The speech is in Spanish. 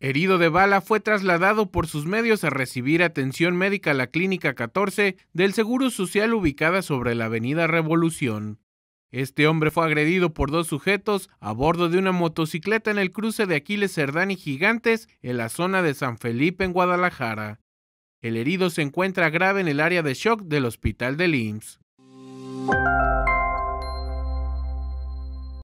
Herido de bala, fue trasladado por sus medios a recibir atención médica a la Clínica 14 del Seguro Social ubicada sobre la Avenida Revolución. Este hombre fue agredido por dos sujetos a bordo de una motocicleta en el cruce de Aquiles Cerdán y Gigantes en la zona de San Felipe en Guadalajara. El herido se encuentra grave en el área de shock del hospital de IMSS.